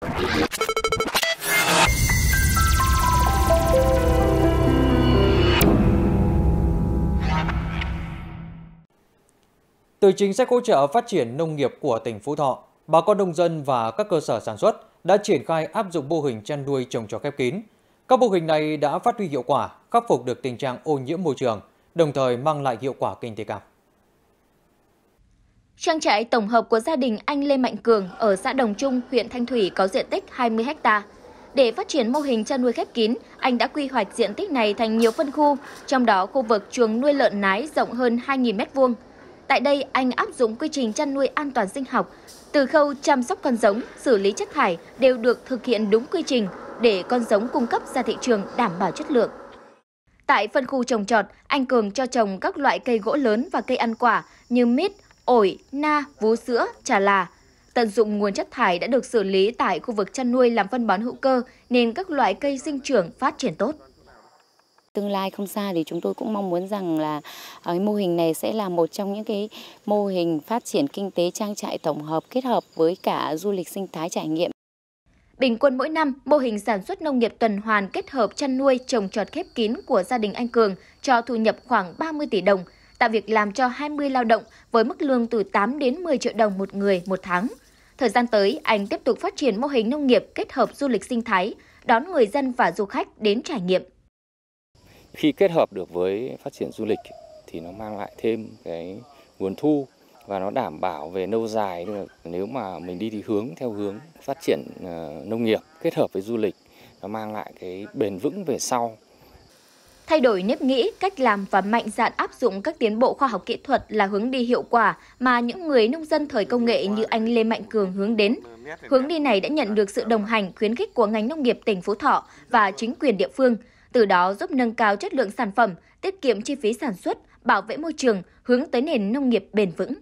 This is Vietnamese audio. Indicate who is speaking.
Speaker 1: Từ chính sách hỗ trợ phát triển nông nghiệp của tỉnh Phú Thọ, bà con nông dân và các cơ sở sản xuất đã triển khai áp dụng mô hình chăn nuôi trồng trọt khép kín. Các mô hình này đã phát huy hiệu quả, khắc phục được tình trạng ô nhiễm môi trường, đồng thời mang lại hiệu quả kinh tế cao.
Speaker 2: Trang trại tổng hợp của gia đình anh Lê Mạnh Cường ở xã Đồng Trung, huyện Thanh Thủy có diện tích 20 ha. Để phát triển mô hình chăn nuôi khép kín, anh đã quy hoạch diện tích này thành nhiều phân khu, trong đó khu vực chuồng nuôi lợn nái rộng hơn 2.000 m2. Tại đây, anh áp dụng quy trình chăn nuôi an toàn sinh học, từ khâu chăm sóc con giống, xử lý chất thải đều được thực hiện đúng quy trình để con giống cung cấp ra thị trường đảm bảo chất lượng. Tại phân khu trồng trọt, anh Cường cho trồng các loại cây gỗ lớn và cây ăn quả như mít, ổi, na, vú sữa, trà là. Tận dụng nguồn chất thải đã được xử lý tại khu vực chăn nuôi làm phân bón hữu cơ nên các loại cây sinh trưởng phát triển tốt
Speaker 3: tương lai không xa thì chúng tôi cũng mong muốn rằng là ờ, cái mô hình này sẽ là một trong những cái mô hình phát triển kinh tế trang trại tổng hợp kết hợp với cả du lịch sinh thái trải nghiệm.
Speaker 2: Bình quân mỗi năm, mô hình sản xuất nông nghiệp tuần hoàn kết hợp chăn nuôi trồng trọt khép kín của gia đình anh Cường cho thu nhập khoảng 30 tỷ đồng – tạo việc làm cho 20 lao động với mức lương từ 8 đến 10 triệu đồng một người một tháng. Thời gian tới, anh tiếp tục phát triển mô hình nông nghiệp kết hợp du lịch sinh thái, đón người dân và du khách đến trải nghiệm.
Speaker 4: Khi kết hợp được với phát triển du lịch thì nó mang lại thêm cái nguồn thu và nó đảm bảo về lâu dài nếu mà mình đi thì hướng theo hướng phát triển ờ, nông nghiệp kết hợp với du lịch nó mang lại cái bền vững về sau
Speaker 2: Thay đổi nếp nghĩ, cách làm và mạnh dạn áp dụng các tiến bộ khoa học kỹ thuật là hướng đi hiệu quả mà những người nông dân thời công nghệ như anh Lê Mạnh Cường hướng đến. Hướng đi này đã nhận được sự đồng hành khuyến khích của ngành nông nghiệp tỉnh Phú Thọ và chính quyền địa phương, từ đó giúp nâng cao chất lượng sản phẩm, tiết kiệm chi phí sản xuất, bảo vệ môi trường, hướng tới nền nông nghiệp bền vững.